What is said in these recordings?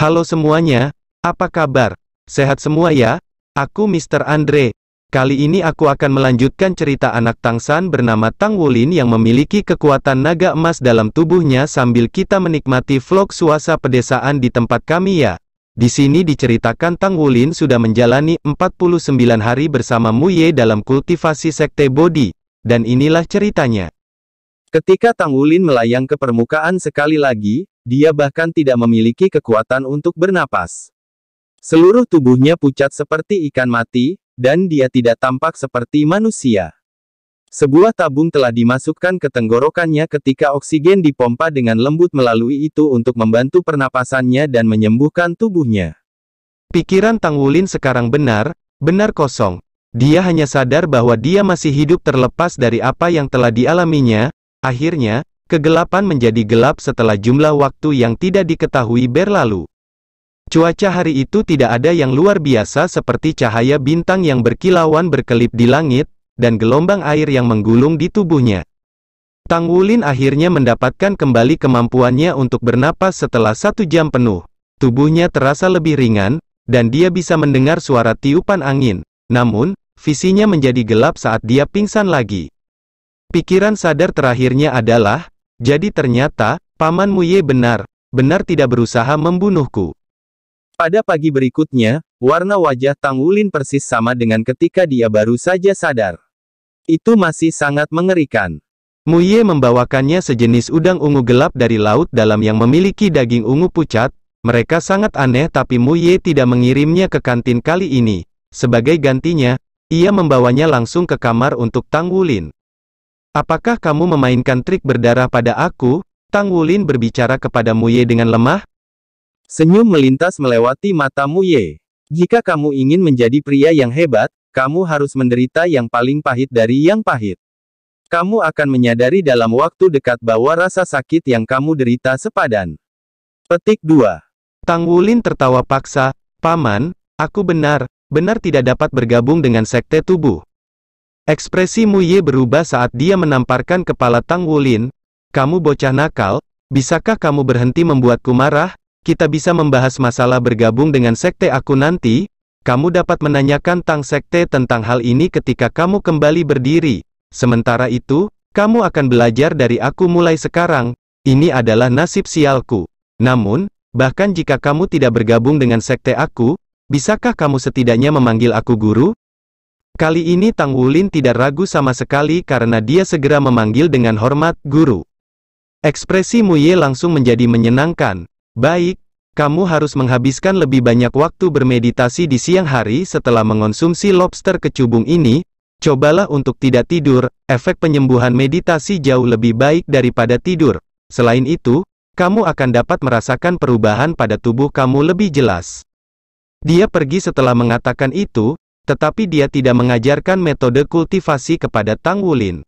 Halo semuanya, apa kabar? Sehat semua ya? Aku Mr. Andre. Kali ini aku akan melanjutkan cerita anak Tang San bernama Tang Wulin yang memiliki kekuatan naga emas dalam tubuhnya sambil kita menikmati vlog suasa pedesaan di tempat kami ya. Di sini diceritakan Tang Wulin sudah menjalani 49 hari bersama Muye dalam kultivasi sekte Bodhi. Dan inilah ceritanya. Ketika Tang Wulin melayang ke permukaan sekali lagi, dia bahkan tidak memiliki kekuatan untuk bernapas. Seluruh tubuhnya pucat seperti ikan mati, dan dia tidak tampak seperti manusia. Sebuah tabung telah dimasukkan ke tenggorokannya ketika oksigen dipompa dengan lembut melalui itu untuk membantu pernapasannya dan menyembuhkan tubuhnya. Pikiran Tang Wulin sekarang benar, benar kosong. Dia hanya sadar bahwa dia masih hidup terlepas dari apa yang telah dialaminya, Akhirnya, kegelapan menjadi gelap setelah jumlah waktu yang tidak diketahui berlalu. Cuaca hari itu tidak ada yang luar biasa seperti cahaya bintang yang berkilauan berkelip di langit, dan gelombang air yang menggulung di tubuhnya. Tang Wulin akhirnya mendapatkan kembali kemampuannya untuk bernapas setelah satu jam penuh. Tubuhnya terasa lebih ringan, dan dia bisa mendengar suara tiupan angin. Namun, visinya menjadi gelap saat dia pingsan lagi. Pikiran sadar terakhirnya adalah, jadi ternyata, Paman Muye benar, benar tidak berusaha membunuhku. Pada pagi berikutnya, warna wajah Tang Wulin persis sama dengan ketika dia baru saja sadar. Itu masih sangat mengerikan. Muye membawakannya sejenis udang ungu gelap dari laut dalam yang memiliki daging ungu pucat, mereka sangat aneh tapi Muye tidak mengirimnya ke kantin kali ini. Sebagai gantinya, ia membawanya langsung ke kamar untuk Tang Wulin. Apakah kamu memainkan trik berdarah pada aku? Tang Wulin berbicara kepada Muye dengan lemah. Senyum melintas melewati mata Muye. Jika kamu ingin menjadi pria yang hebat, kamu harus menderita yang paling pahit dari yang pahit. Kamu akan menyadari dalam waktu dekat bahwa rasa sakit yang kamu derita sepadan. Petik 2. Tang Wulin tertawa paksa, Paman, aku benar, benar tidak dapat bergabung dengan sekte tubuh. Ekspresi Ye berubah saat dia menamparkan kepala Tang Wulin. Kamu bocah nakal, bisakah kamu berhenti membuatku marah? Kita bisa membahas masalah bergabung dengan sekte aku nanti. Kamu dapat menanyakan Tang Sekte tentang hal ini ketika kamu kembali berdiri. Sementara itu, kamu akan belajar dari aku mulai sekarang. Ini adalah nasib sialku. Namun, bahkan jika kamu tidak bergabung dengan sekte aku, bisakah kamu setidaknya memanggil aku guru? Kali ini Tang Wulin tidak ragu sama sekali karena dia segera memanggil dengan hormat, Guru. Ekspresi Mu Ye langsung menjadi menyenangkan. Baik, kamu harus menghabiskan lebih banyak waktu bermeditasi di siang hari setelah mengonsumsi lobster kecubung ini, cobalah untuk tidak tidur, efek penyembuhan meditasi jauh lebih baik daripada tidur. Selain itu, kamu akan dapat merasakan perubahan pada tubuh kamu lebih jelas. Dia pergi setelah mengatakan itu, tetapi dia tidak mengajarkan metode kultivasi kepada Tang Wulin.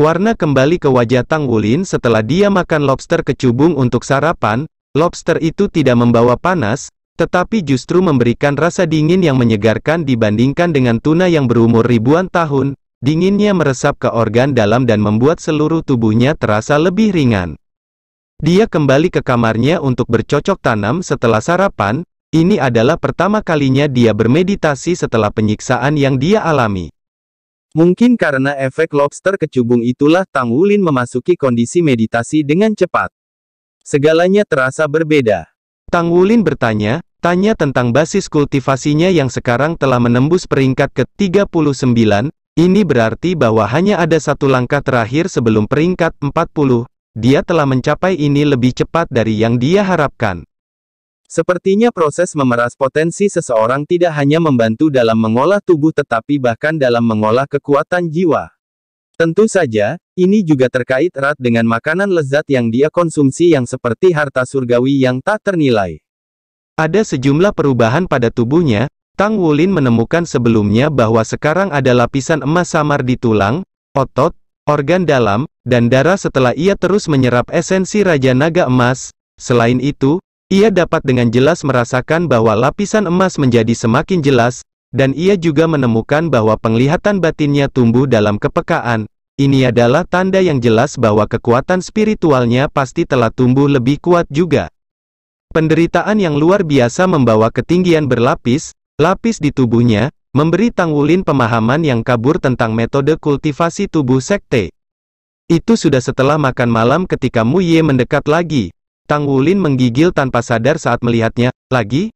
Warna kembali ke wajah Tang Wulin setelah dia makan lobster kecubung untuk sarapan, lobster itu tidak membawa panas, tetapi justru memberikan rasa dingin yang menyegarkan dibandingkan dengan tuna yang berumur ribuan tahun, dinginnya meresap ke organ dalam dan membuat seluruh tubuhnya terasa lebih ringan. Dia kembali ke kamarnya untuk bercocok tanam setelah sarapan, ini adalah pertama kalinya dia bermeditasi setelah penyiksaan yang dia alami. Mungkin karena efek lobster kecubung itulah Tang Wulin memasuki kondisi meditasi dengan cepat. Segalanya terasa berbeda. Tang Wulin bertanya, tanya tentang basis kultivasinya yang sekarang telah menembus peringkat ke-39, ini berarti bahwa hanya ada satu langkah terakhir sebelum peringkat 40, dia telah mencapai ini lebih cepat dari yang dia harapkan. Sepertinya proses memeras potensi seseorang tidak hanya membantu dalam mengolah tubuh tetapi bahkan dalam mengolah kekuatan jiwa. Tentu saja, ini juga terkait erat dengan makanan lezat yang dia konsumsi yang seperti harta surgawi yang tak ternilai. Ada sejumlah perubahan pada tubuhnya, Tang Wulin menemukan sebelumnya bahwa sekarang ada lapisan emas samar di tulang, otot, organ dalam, dan darah setelah ia terus menyerap esensi Raja Naga Emas. Selain itu, ia dapat dengan jelas merasakan bahwa lapisan emas menjadi semakin jelas, dan ia juga menemukan bahwa penglihatan batinnya tumbuh dalam kepekaan. Ini adalah tanda yang jelas bahwa kekuatan spiritualnya pasti telah tumbuh lebih kuat juga. Penderitaan yang luar biasa membawa ketinggian berlapis, lapis di tubuhnya, memberi Tang Wulin pemahaman yang kabur tentang metode kultivasi tubuh sekte. Itu sudah setelah makan malam ketika Mu Ye mendekat lagi, Tang Wulin menggigil tanpa sadar saat melihatnya, lagi?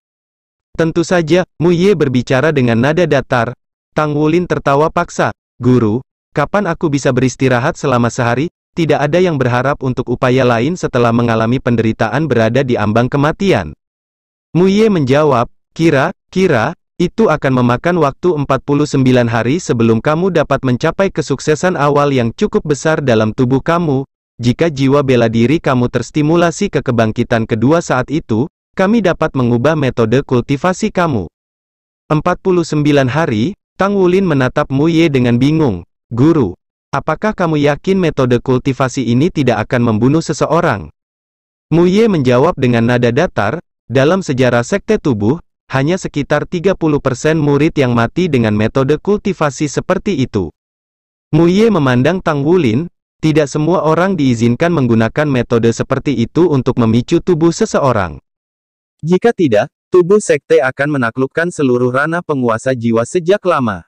Tentu saja, Mu Ye berbicara dengan nada datar. Tang Wulin tertawa paksa, Guru, kapan aku bisa beristirahat selama sehari? Tidak ada yang berharap untuk upaya lain setelah mengalami penderitaan berada di ambang kematian. Mu Ye menjawab, kira, kira, itu akan memakan waktu 49 hari sebelum kamu dapat mencapai kesuksesan awal yang cukup besar dalam tubuh kamu, jika jiwa bela diri kamu terstimulasi ke kebangkitan kedua saat itu, kami dapat mengubah metode kultivasi kamu. 49 hari, Tang Wulin menatap Mu Ye dengan bingung. Guru, apakah kamu yakin metode kultivasi ini tidak akan membunuh seseorang? Mu Ye menjawab dengan nada datar, dalam sejarah sekte tubuh, hanya sekitar 30% murid yang mati dengan metode kultivasi seperti itu. Mu Ye memandang Tang Wulin, tidak semua orang diizinkan menggunakan metode seperti itu untuk memicu tubuh seseorang. Jika tidak, tubuh sekte akan menaklukkan seluruh ranah penguasa jiwa sejak lama.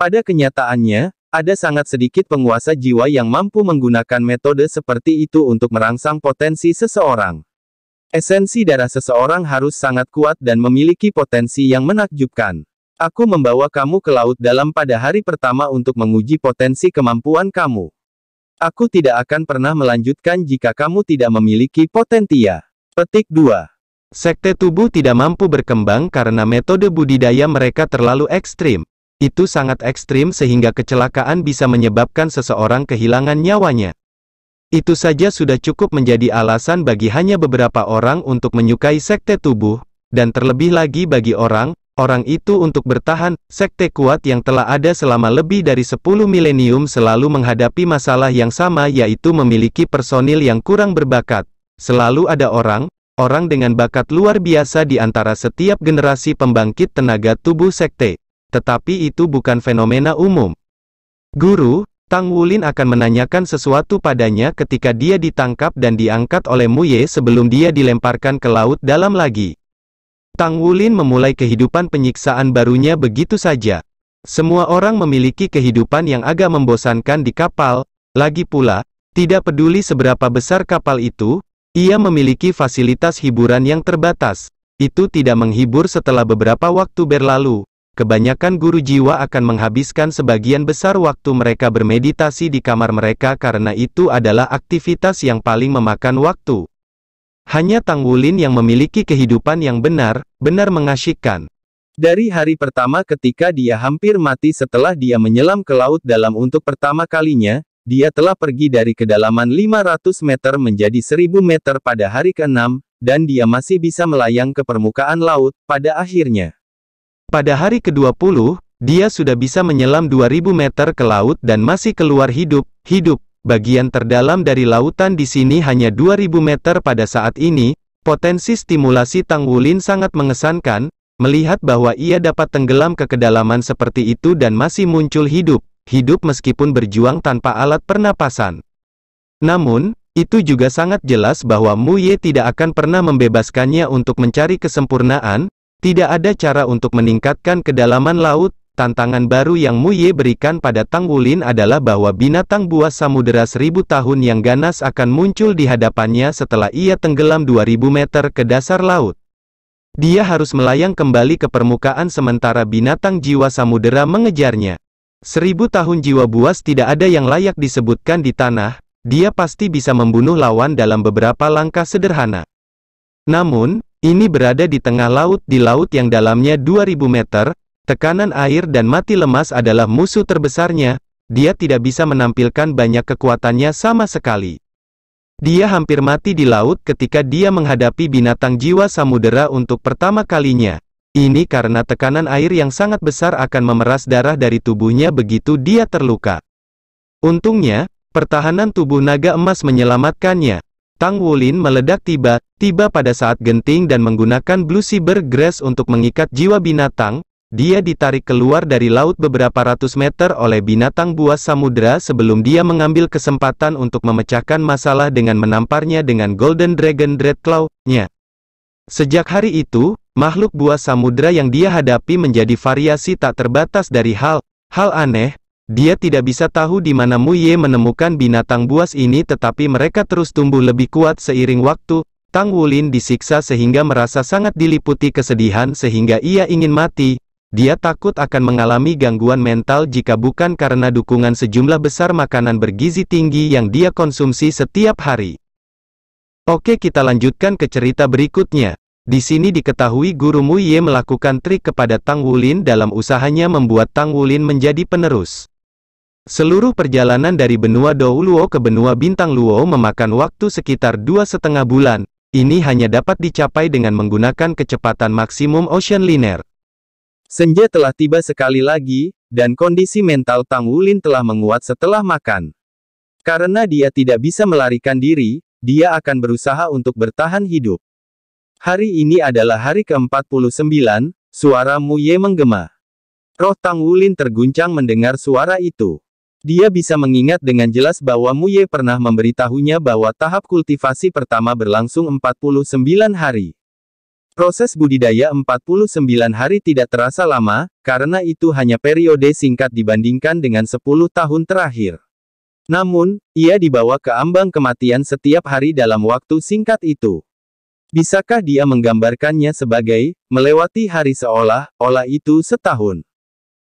Pada kenyataannya, ada sangat sedikit penguasa jiwa yang mampu menggunakan metode seperti itu untuk merangsang potensi seseorang. Esensi darah seseorang harus sangat kuat dan memiliki potensi yang menakjubkan. Aku membawa kamu ke laut dalam pada hari pertama untuk menguji potensi kemampuan kamu. Aku tidak akan pernah melanjutkan jika kamu tidak memiliki potensia. Petik 2. Sekte tubuh tidak mampu berkembang karena metode budidaya mereka terlalu ekstrim. Itu sangat ekstrim sehingga kecelakaan bisa menyebabkan seseorang kehilangan nyawanya. Itu saja sudah cukup menjadi alasan bagi hanya beberapa orang untuk menyukai sekte tubuh, dan terlebih lagi bagi orang, orang itu untuk bertahan, sekte kuat yang telah ada selama lebih dari 10 milenium selalu menghadapi masalah yang sama yaitu memiliki personil yang kurang berbakat. Selalu ada orang, orang dengan bakat luar biasa di antara setiap generasi pembangkit tenaga tubuh sekte. Tetapi itu bukan fenomena umum. Guru, Tang Wulin akan menanyakan sesuatu padanya ketika dia ditangkap dan diangkat oleh Muye sebelum dia dilemparkan ke laut dalam lagi. Tang Wulin memulai kehidupan penyiksaan barunya begitu saja. Semua orang memiliki kehidupan yang agak membosankan di kapal, lagi pula, tidak peduli seberapa besar kapal itu, ia memiliki fasilitas hiburan yang terbatas. Itu tidak menghibur setelah beberapa waktu berlalu. Kebanyakan guru jiwa akan menghabiskan sebagian besar waktu mereka bermeditasi di kamar mereka karena itu adalah aktivitas yang paling memakan waktu. Hanya Tang Wulin yang memiliki kehidupan yang benar, benar mengasyikkan. Dari hari pertama ketika dia hampir mati setelah dia menyelam ke laut dalam untuk pertama kalinya, dia telah pergi dari kedalaman 500 meter menjadi 1000 meter pada hari ke-6, dan dia masih bisa melayang ke permukaan laut, pada akhirnya. Pada hari ke-20, dia sudah bisa menyelam 2000 meter ke laut dan masih keluar hidup, hidup bagian terdalam dari lautan di sini hanya 2000 meter pada saat ini, potensi stimulasi Tang Wulin sangat mengesankan, melihat bahwa ia dapat tenggelam ke kedalaman seperti itu dan masih muncul hidup, hidup meskipun berjuang tanpa alat pernapasan. Namun, itu juga sangat jelas bahwa Mu Ye tidak akan pernah membebaskannya untuk mencari kesempurnaan, tidak ada cara untuk meningkatkan kedalaman laut, Tantangan baru yang Muye berikan pada Tang Wulin adalah bahwa binatang buas samudera seribu tahun yang ganas akan muncul di hadapannya setelah ia tenggelam 2000 meter ke dasar laut. Dia harus melayang kembali ke permukaan sementara binatang jiwa samudera mengejarnya. Seribu tahun jiwa buas tidak ada yang layak disebutkan di tanah, dia pasti bisa membunuh lawan dalam beberapa langkah sederhana. Namun, ini berada di tengah laut di laut yang dalamnya 2000 meter, Tekanan air dan mati lemas adalah musuh terbesarnya, dia tidak bisa menampilkan banyak kekuatannya sama sekali. Dia hampir mati di laut ketika dia menghadapi binatang jiwa samudera untuk pertama kalinya. Ini karena tekanan air yang sangat besar akan memeras darah dari tubuhnya begitu dia terluka. Untungnya, pertahanan tubuh naga emas menyelamatkannya. Tang Wulin meledak tiba-tiba pada saat genting dan menggunakan Blue Cyber Grass untuk mengikat jiwa binatang, dia ditarik keluar dari laut beberapa ratus meter oleh binatang buas samudera sebelum dia mengambil kesempatan untuk memecahkan masalah dengan menamparnya dengan Golden Dragon Dreadclaw-nya. Sejak hari itu, makhluk buas samudera yang dia hadapi menjadi variasi tak terbatas dari hal, hal aneh, dia tidak bisa tahu di mana Muye menemukan binatang buas ini tetapi mereka terus tumbuh lebih kuat seiring waktu. Tang Wulin disiksa sehingga merasa sangat diliputi kesedihan sehingga ia ingin mati. Dia takut akan mengalami gangguan mental jika bukan karena dukungan sejumlah besar makanan bergizi tinggi yang dia konsumsi setiap hari. Oke kita lanjutkan ke cerita berikutnya. Di sini diketahui guru Mu Ye melakukan trik kepada Tang Wulin dalam usahanya membuat Tang Wulin menjadi penerus. Seluruh perjalanan dari benua Luo ke benua Bintang Luo memakan waktu sekitar dua setengah bulan. Ini hanya dapat dicapai dengan menggunakan kecepatan maksimum Ocean Liner. Senja telah tiba sekali lagi, dan kondisi mental Tang Wulin telah menguat setelah makan. Karena dia tidak bisa melarikan diri, dia akan berusaha untuk bertahan hidup. Hari ini adalah hari ke-49, suara Mu Ye menggema. Roh Tang Wulin terguncang mendengar suara itu. Dia bisa mengingat dengan jelas bahwa Mu Ye pernah memberitahunya bahwa tahap kultivasi pertama berlangsung 49 hari. Proses budidaya 49 hari tidak terasa lama, karena itu hanya periode singkat dibandingkan dengan 10 tahun terakhir. Namun, ia dibawa ke ambang kematian setiap hari dalam waktu singkat itu. Bisakah dia menggambarkannya sebagai, melewati hari seolah-olah itu setahun.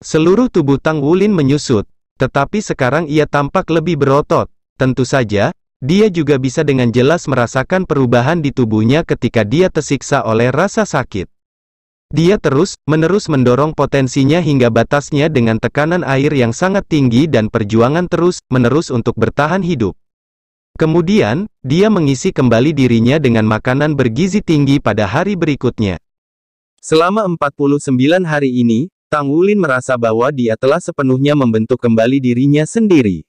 Seluruh tubuh Tang Wulin menyusut, tetapi sekarang ia tampak lebih berotot. Tentu saja, dia juga bisa dengan jelas merasakan perubahan di tubuhnya ketika dia tersiksa oleh rasa sakit. Dia terus menerus mendorong potensinya hingga batasnya dengan tekanan air yang sangat tinggi dan perjuangan terus menerus untuk bertahan hidup. Kemudian, dia mengisi kembali dirinya dengan makanan bergizi tinggi pada hari berikutnya. Selama 49 hari ini, Tang Wulin merasa bahwa dia telah sepenuhnya membentuk kembali dirinya sendiri.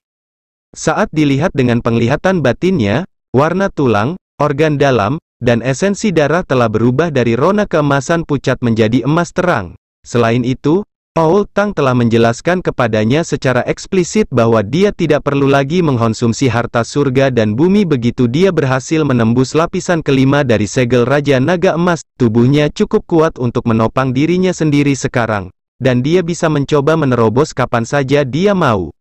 Saat dilihat dengan penglihatan batinnya, warna tulang, organ dalam, dan esensi darah telah berubah dari rona keemasan pucat menjadi emas terang. Selain itu, Paul Tang telah menjelaskan kepadanya secara eksplisit bahwa dia tidak perlu lagi mengkonsumsi harta surga dan bumi begitu dia berhasil menembus lapisan kelima dari segel Raja Naga Emas, tubuhnya cukup kuat untuk menopang dirinya sendiri sekarang, dan dia bisa mencoba menerobos kapan saja dia mau.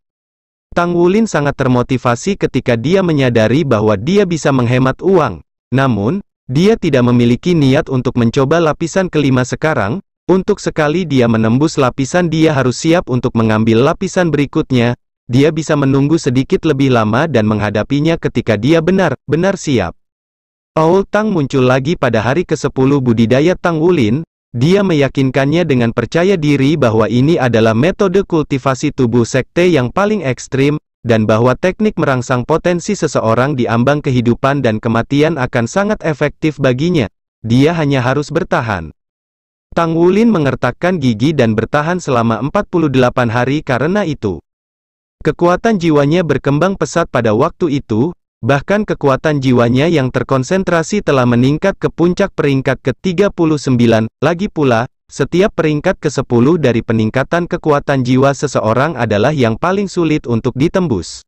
Tang Wulin sangat termotivasi ketika dia menyadari bahwa dia bisa menghemat uang. Namun, dia tidak memiliki niat untuk mencoba lapisan kelima sekarang, untuk sekali dia menembus lapisan dia harus siap untuk mengambil lapisan berikutnya, dia bisa menunggu sedikit lebih lama dan menghadapinya ketika dia benar-benar siap. Aul Tang muncul lagi pada hari ke-10 budidaya Tang Wulin, dia meyakinkannya dengan percaya diri bahwa ini adalah metode kultivasi tubuh sekte yang paling ekstrim, dan bahwa teknik merangsang potensi seseorang di ambang kehidupan dan kematian akan sangat efektif baginya. Dia hanya harus bertahan. Tang Wulin mengertakkan gigi dan bertahan selama 48 hari karena itu. Kekuatan jiwanya berkembang pesat pada waktu itu, Bahkan kekuatan jiwanya yang terkonsentrasi telah meningkat ke puncak peringkat ke-39, lagi pula, setiap peringkat ke-10 dari peningkatan kekuatan jiwa seseorang adalah yang paling sulit untuk ditembus.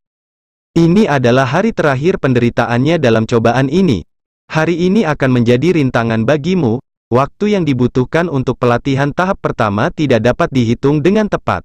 Ini adalah hari terakhir penderitaannya dalam cobaan ini. Hari ini akan menjadi rintangan bagimu, waktu yang dibutuhkan untuk pelatihan tahap pertama tidak dapat dihitung dengan tepat.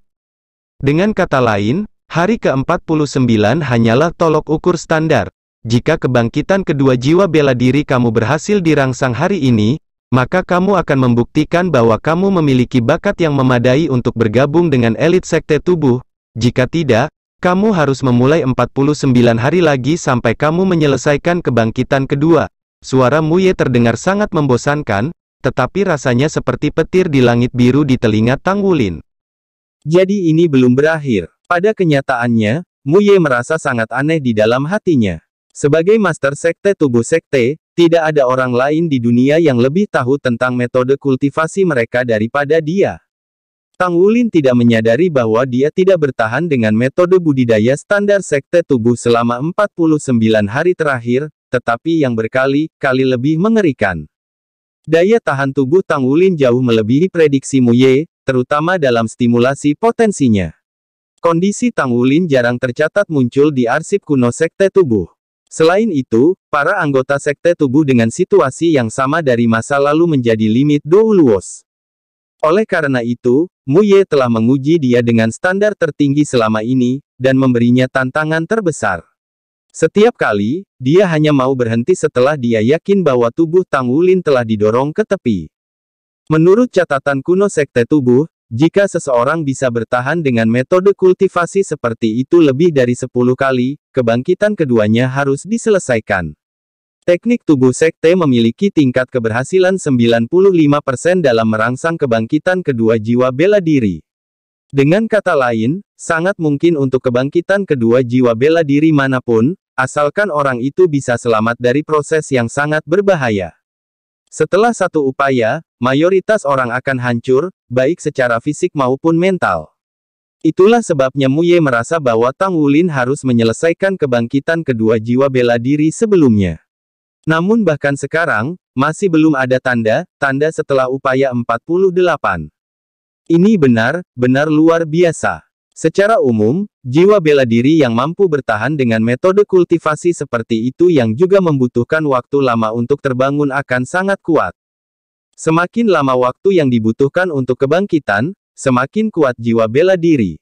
Dengan kata lain, hari ke-49 hanyalah tolok ukur standar, jika kebangkitan kedua jiwa bela diri kamu berhasil dirangsang hari ini, maka kamu akan membuktikan bahwa kamu memiliki bakat yang memadai untuk bergabung dengan elit sekte tubuh. Jika tidak, kamu harus memulai 49 hari lagi sampai kamu menyelesaikan kebangkitan kedua. Suara Muye terdengar sangat membosankan, tetapi rasanya seperti petir di langit biru di telinga Tang Wulin. Jadi ini belum berakhir. Pada kenyataannya, Muye merasa sangat aneh di dalam hatinya. Sebagai master sekte tubuh sekte, tidak ada orang lain di dunia yang lebih tahu tentang metode kultivasi mereka daripada dia. Tang Wulin tidak menyadari bahwa dia tidak bertahan dengan metode budidaya standar sekte tubuh selama 49 hari terakhir, tetapi yang berkali-kali lebih mengerikan. Daya tahan tubuh Tang Wulin jauh melebihi prediksi Mu Ye, terutama dalam stimulasi potensinya. Kondisi Tang Wulin jarang tercatat muncul di arsip kuno sekte tubuh. Selain itu, para anggota sekte tubuh dengan situasi yang sama dari masa lalu menjadi limit Douluos. Oleh karena itu, Muye telah menguji dia dengan standar tertinggi selama ini, dan memberinya tantangan terbesar. Setiap kali, dia hanya mau berhenti setelah dia yakin bahwa tubuh Tang Wulin telah didorong ke tepi. Menurut catatan kuno Sekte Tubuh, jika seseorang bisa bertahan dengan metode kultivasi seperti itu lebih dari 10 kali, kebangkitan keduanya harus diselesaikan. Teknik tubuh sekte memiliki tingkat keberhasilan 95% dalam merangsang kebangkitan kedua jiwa bela diri. Dengan kata lain, sangat mungkin untuk kebangkitan kedua jiwa bela diri manapun, asalkan orang itu bisa selamat dari proses yang sangat berbahaya. Setelah satu upaya, mayoritas orang akan hancur, baik secara fisik maupun mental. Itulah sebabnya Muye merasa bahwa Tang Wulin harus menyelesaikan kebangkitan kedua jiwa bela diri sebelumnya. Namun bahkan sekarang, masih belum ada tanda, tanda setelah upaya 48. Ini benar, benar luar biasa. Secara umum, jiwa bela diri yang mampu bertahan dengan metode kultivasi seperti itu yang juga membutuhkan waktu lama untuk terbangun akan sangat kuat. Semakin lama waktu yang dibutuhkan untuk kebangkitan, semakin kuat jiwa bela diri.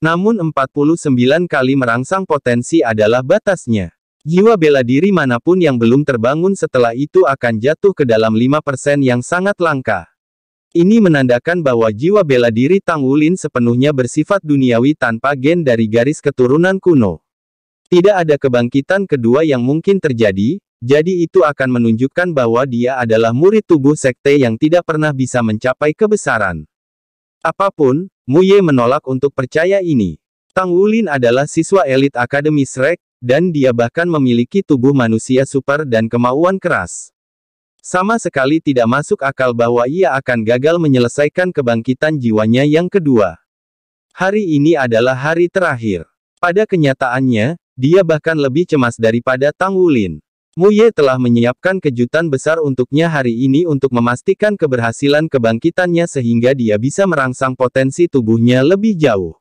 Namun 49 kali merangsang potensi adalah batasnya. Jiwa bela diri manapun yang belum terbangun setelah itu akan jatuh ke dalam 5% yang sangat langka. Ini menandakan bahwa jiwa bela diri Tang Wulin sepenuhnya bersifat duniawi tanpa gen dari garis keturunan kuno. Tidak ada kebangkitan kedua yang mungkin terjadi, jadi itu akan menunjukkan bahwa dia adalah murid tubuh sekte yang tidak pernah bisa mencapai kebesaran. Apapun, Muye menolak untuk percaya ini. Tang Wulin adalah siswa elit Akademi Shrek, dan dia bahkan memiliki tubuh manusia super dan kemauan keras. Sama sekali tidak masuk akal bahwa ia akan gagal menyelesaikan kebangkitan jiwanya yang kedua. Hari ini adalah hari terakhir. Pada kenyataannya, dia bahkan lebih cemas daripada Tang Wulin. Mu Ye telah menyiapkan kejutan besar untuknya hari ini untuk memastikan keberhasilan kebangkitannya sehingga dia bisa merangsang potensi tubuhnya lebih jauh.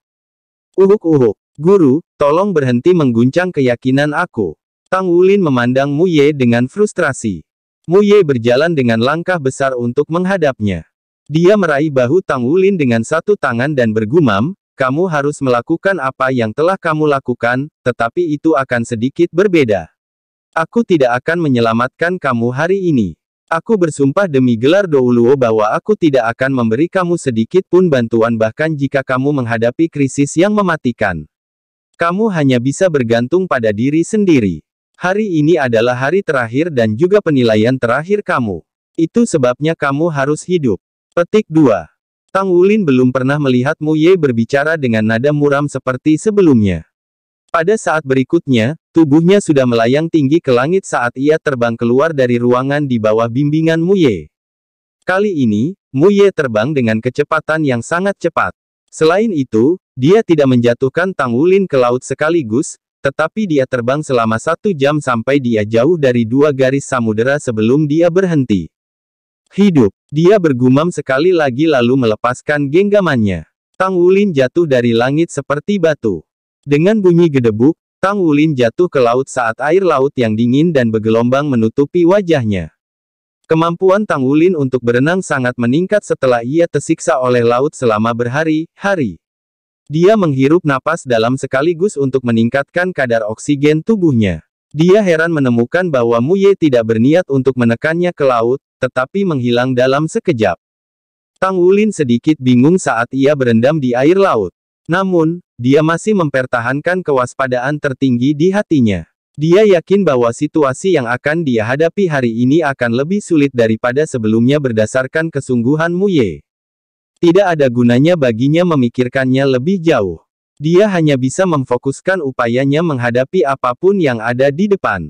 Uhuk-uhuk, guru, tolong berhenti mengguncang keyakinan aku. Tang Wulin memandang Mu Ye dengan frustrasi. Mu Ye berjalan dengan langkah besar untuk menghadapnya. Dia meraih bahu Tang Wulin dengan satu tangan dan bergumam, kamu harus melakukan apa yang telah kamu lakukan, tetapi itu akan sedikit berbeda. Aku tidak akan menyelamatkan kamu hari ini. Aku bersumpah demi gelar Douluo bahwa aku tidak akan memberi kamu sedikit pun bantuan bahkan jika kamu menghadapi krisis yang mematikan. Kamu hanya bisa bergantung pada diri sendiri. Hari ini adalah hari terakhir dan juga penilaian terakhir kamu. Itu sebabnya kamu harus hidup. Petik 2. Tang Wulin belum pernah melihat Mu Ye berbicara dengan nada muram seperti sebelumnya. Pada saat berikutnya, tubuhnya sudah melayang tinggi ke langit saat ia terbang keluar dari ruangan di bawah bimbingan Mu Ye. Kali ini, Mu Ye terbang dengan kecepatan yang sangat cepat. Selain itu, dia tidak menjatuhkan Tang Wulin ke laut sekaligus, tetapi dia terbang selama satu jam sampai dia jauh dari dua garis samudera sebelum dia berhenti. Hidup, dia bergumam sekali lagi lalu melepaskan genggamannya. Tang Wulin jatuh dari langit seperti batu. Dengan bunyi gedebuk, Tang Wulin jatuh ke laut saat air laut yang dingin dan bergelombang menutupi wajahnya. Kemampuan Tang Wulin untuk berenang sangat meningkat setelah ia tersiksa oleh laut selama berhari-hari. Dia menghirup napas dalam sekaligus untuk meningkatkan kadar oksigen tubuhnya. Dia heran menemukan bahwa Muye tidak berniat untuk menekannya ke laut, tetapi menghilang dalam sekejap. Tang Wulin sedikit bingung saat ia berendam di air laut. Namun, dia masih mempertahankan kewaspadaan tertinggi di hatinya. Dia yakin bahwa situasi yang akan dia hadapi hari ini akan lebih sulit daripada sebelumnya berdasarkan kesungguhan Muye. Tidak ada gunanya baginya memikirkannya lebih jauh. Dia hanya bisa memfokuskan upayanya menghadapi apapun yang ada di depan.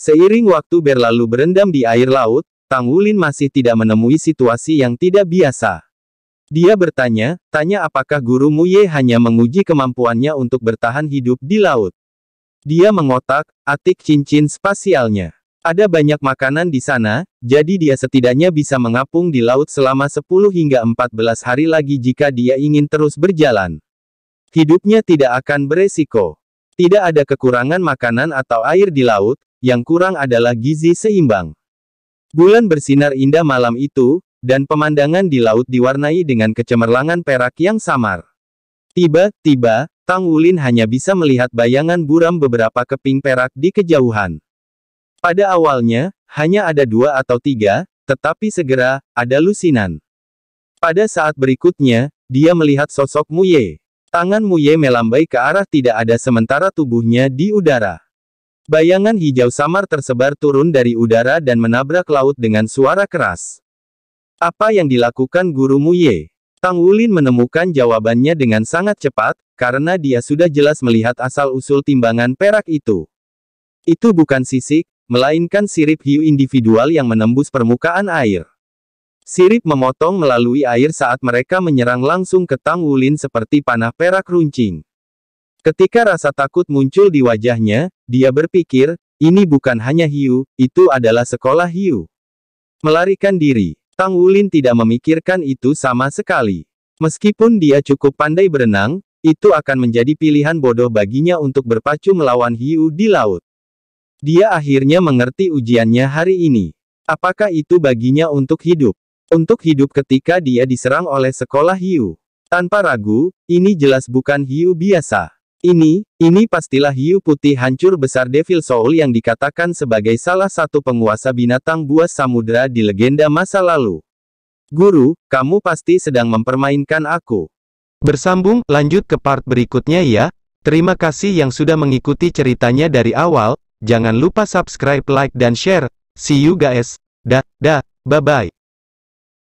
Seiring waktu berlalu berendam di air laut, Tang Wulin masih tidak menemui situasi yang tidak biasa. Dia bertanya, tanya apakah guru Ye hanya menguji kemampuannya untuk bertahan hidup di laut. Dia mengotak, atik cincin spasialnya. Ada banyak makanan di sana, jadi dia setidaknya bisa mengapung di laut selama 10 hingga 14 hari lagi jika dia ingin terus berjalan. Hidupnya tidak akan beresiko. Tidak ada kekurangan makanan atau air di laut, yang kurang adalah gizi seimbang. Bulan bersinar indah malam itu, dan pemandangan di laut diwarnai dengan kecemerlangan perak yang samar. Tiba-tiba, Tang Wulin hanya bisa melihat bayangan buram beberapa keping perak di kejauhan. Pada awalnya, hanya ada dua atau tiga, tetapi segera, ada lusinan. Pada saat berikutnya, dia melihat sosok Muye. Tangan Muye melambai ke arah tidak ada sementara tubuhnya di udara. Bayangan hijau samar tersebar turun dari udara dan menabrak laut dengan suara keras. Apa yang dilakukan guru Muye? Tang Wulin menemukan jawabannya dengan sangat cepat, karena dia sudah jelas melihat asal-usul timbangan perak itu. Itu bukan sisik, melainkan sirip hiu individual yang menembus permukaan air. Sirip memotong melalui air saat mereka menyerang langsung ke Tang Wulin seperti panah perak runcing. Ketika rasa takut muncul di wajahnya, dia berpikir, ini bukan hanya hiu, itu adalah sekolah hiu. Melarikan diri, Tang Wulin tidak memikirkan itu sama sekali. Meskipun dia cukup pandai berenang, itu akan menjadi pilihan bodoh baginya untuk berpacu melawan hiu di laut. Dia akhirnya mengerti ujiannya hari ini. Apakah itu baginya untuk hidup? Untuk hidup ketika dia diserang oleh sekolah hiu. Tanpa ragu, ini jelas bukan hiu biasa. Ini, ini pastilah hiu putih hancur besar Devil Soul yang dikatakan sebagai salah satu penguasa binatang buas samudera di legenda masa lalu. Guru, kamu pasti sedang mempermainkan aku. Bersambung, lanjut ke part berikutnya ya. Terima kasih yang sudah mengikuti ceritanya dari awal, Jangan lupa subscribe, like, dan share. See you guys. Da, da, bye-bye.